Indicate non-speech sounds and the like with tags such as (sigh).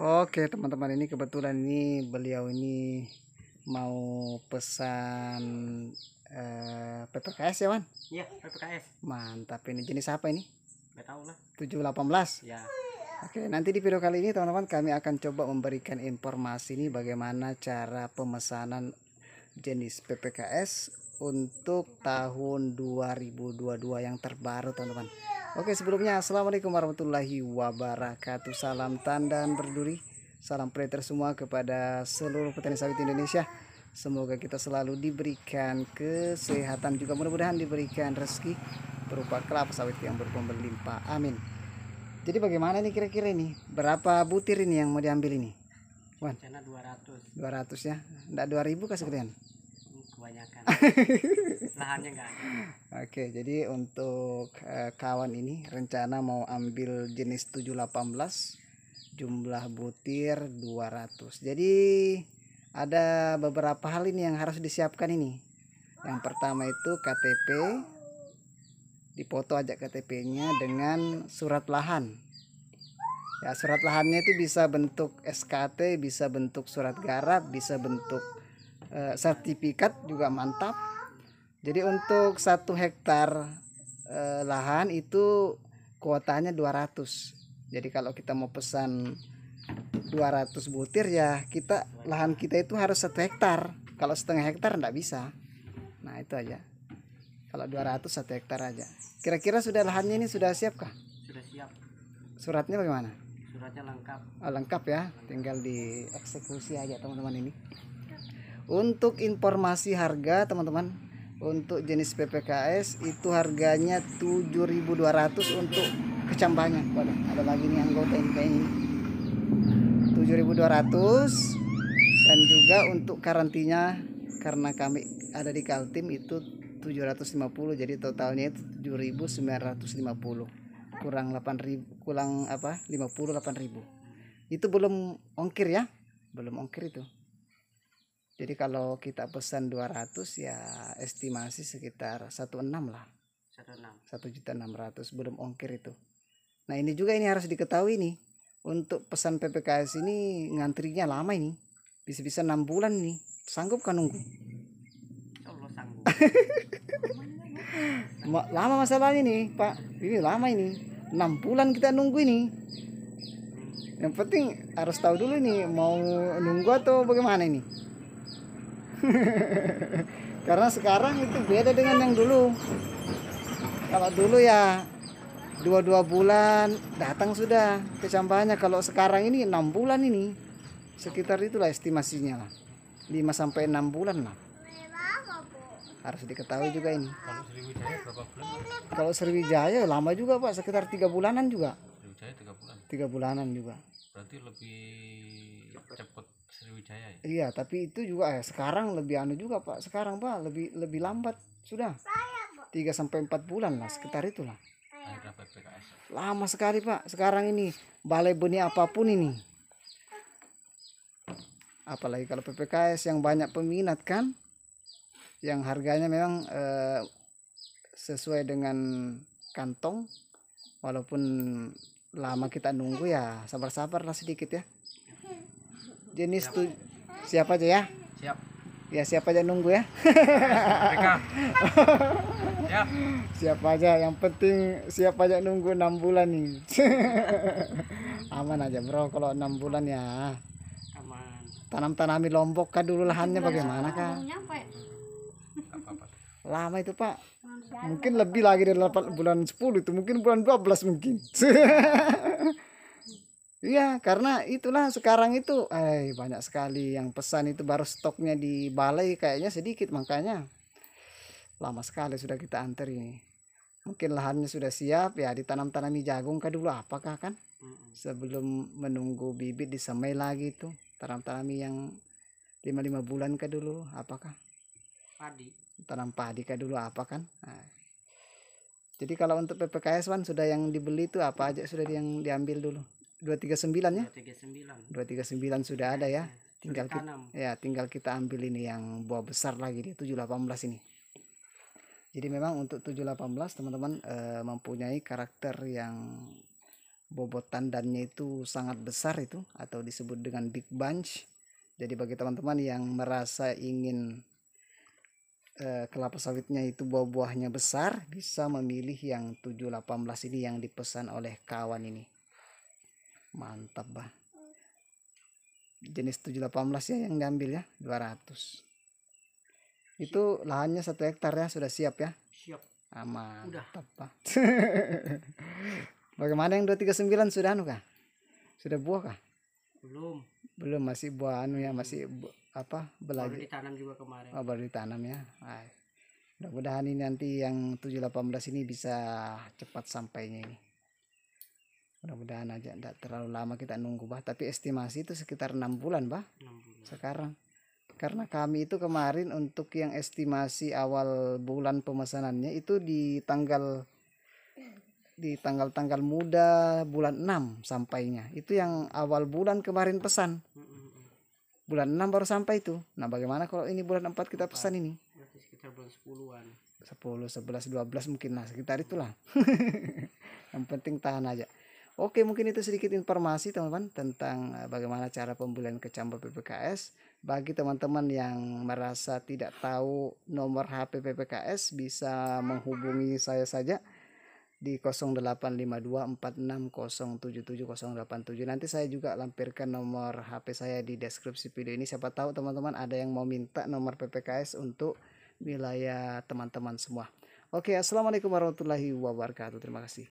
Oke teman-teman ini kebetulan ini beliau ini mau pesan eh, PPKS ya Wan? Iya PPKS. Mantap ini jenis apa ini? Gak tahu lah. 718. Iya Oke nanti di video kali ini teman-teman kami akan coba memberikan informasi ini bagaimana cara pemesanan jenis PPKS untuk tahun 2022 yang terbaru teman-teman Oke sebelumnya Assalamualaikum warahmatullahi wabarakatuh Salam tandan berduri Salam preter semua kepada seluruh petani sawit Indonesia Semoga kita selalu diberikan kesehatan juga mudah-mudahan diberikan rezeki berupa kelapa sawit yang berlimpah. Amin. Jadi bagaimana ini kira-kira ini? Berapa butir ini yang mau diambil ini? Wan. 200. 200 ya. Enggak 2000 kasih kalian kebanyakan (laughs) lahannya nggak ada oke jadi untuk uh, kawan ini rencana mau ambil jenis 718 jumlah butir 200 jadi ada beberapa hal ini yang harus disiapkan ini yang pertama itu KTP dipoto aja KTP-nya dengan surat lahan ya surat lahannya itu bisa bentuk SKT bisa bentuk surat garap bisa bentuk Eh, sertifikat juga mantap jadi untuk satu hektar eh, lahan itu kuotanya 200 jadi kalau kita mau pesan 200 butir ya kita lahan kita itu harus satu hektar kalau setengah hektar tidak bisa nah itu aja kalau 200 satu hektar aja kira-kira sudah lahannya ini sudah siapkah? sudah siap suratnya bagaimana suratnya lengkap oh, lengkap ya lengkap. tinggal dieksekusi aja teman-teman ini untuk informasi harga teman-teman untuk jenis PPKS itu harganya 7.200 untuk kecambahnya. Waduh, ada lagi nih anggota ini kayaknya. 7.200 dan juga untuk karantinya karena kami ada di Kaltim itu 750 jadi totalnya itu 7.950 kurang 8.000 kurang apa 58.000 itu belum ongkir ya belum ongkir itu jadi kalau kita pesan 200 ya estimasi sekitar 16 lah. 16. 1 juta 600 belum ongkir itu. Nah, ini juga ini harus diketahui nih. Untuk pesan PPKS ini ngantrinya lama ini. Bisa-bisa 6 bulan nih. Sanggup kan nunggu? Allah sanggup. (laughs) lama masalahnya nih, Pak. Ini lama ini. 6 bulan kita nunggu ini. Yang penting harus tahu dulu nih mau nunggu atau bagaimana ini. (laughs) karena sekarang itu beda dengan yang dulu kalau dulu ya dua-dua bulan datang sudah ke kalau sekarang ini enam bulan ini sekitar itulah estimasinya lah 5 sampai enam bulan lah harus diketahui juga ini kalau Sriwijaya berapa bulan kalau Sriwijaya lama juga pak sekitar tiga bulanan juga Sriwijaya tiga bulan tiga bulanan juga berarti lebih cepat Sriwijaya ya? iya tapi itu juga eh, sekarang lebih anu juga pak sekarang pak lebih lebih lambat sudah tiga sampai empat bulan lah sekitar itulah lama sekali pak sekarang ini balai benih apapun ini apalagi kalau PPKS yang banyak peminat kan yang harganya memang eh, sesuai dengan kantong walaupun lama kita nunggu ya sabar-sabarlah sedikit ya jenis tuh siapa aja ya siap ya siapa aja nunggu ya (laughs) ya siapa aja yang penting siapa aja nunggu enam bulan nih (laughs) aman aja bro kalau enam bulan ya aman tanam tanami lombok kah dulu lahannya bagaimana ya, kah ya? lama itu pak mungkin lebih lagi dari 8 bulan 10 itu mungkin bulan 12 mungkin (laughs) Iya, karena itulah sekarang itu eh banyak sekali yang pesan itu baru stoknya di balai kayaknya sedikit makanya lama sekali sudah kita antar ini. Mungkin lahannya sudah siap ya ditanam-tanami jagung kah dulu apakah kan? Sebelum menunggu bibit disemai lagi itu, tanam-tanami yang lima lima bulan kah dulu apakah? Padi. Tanam padi kah dulu apa kan? Nah. Jadi kalau untuk PPKS Wan sudah yang dibeli itu apa aja sudah yang diambil dulu? 239 ya? 239. 239 sudah ada ya. Iya, tinggal kita, ya, tinggal kita ambil ini yang buah besar lagi di 718 ini. Jadi memang untuk 718 teman-teman e, mempunyai karakter yang bobot tandannya itu sangat besar itu atau disebut dengan big bunch. Jadi bagi teman-teman yang merasa ingin e, kelapa sawitnya itu buah-buahnya besar bisa memilih yang 718 ini yang dipesan oleh kawan ini mantap bah jenis 718 ya yang diambil ya 200 itu lahannya satu hektar ya sudah siap ya siap aman ah, udah tepat (laughs) bagaimana yang 239 sudah anu kah sudah buah kah belum belum masih buah anu ya masih hmm. bu, apa belajar baru ditanam juga kemarin oh, baru ditanam ya mudah-mudahan ini nanti yang 718 ini bisa cepat sampainya ini mudah-mudahan aja tidak terlalu lama kita nunggu bah tapi estimasi itu sekitar enam bulan bah 6 bulan. sekarang karena kami itu kemarin untuk yang estimasi awal bulan pemesanannya itu di tanggal di tanggal-tanggal muda bulan 6 sampainya itu yang awal bulan kemarin pesan bulan 6 baru sampai itu nah bagaimana kalau ini bulan 4 kita pesan ini sekitar bulan 10-an 10, 11, 12 mungkin lah sekitar itulah (laughs) yang penting tahan aja Oke, mungkin itu sedikit informasi teman-teman tentang eh, bagaimana cara pembelian kecambah PPKS. Bagi teman-teman yang merasa tidak tahu nomor HP PPKS bisa menghubungi saya saja di 085246077087. Nanti saya juga lampirkan nomor HP saya di deskripsi video ini. Siapa tahu teman-teman ada yang mau minta nomor PPKS untuk wilayah teman-teman semua. Oke, assalamualaikum warahmatullahi wabarakatuh. Terima kasih.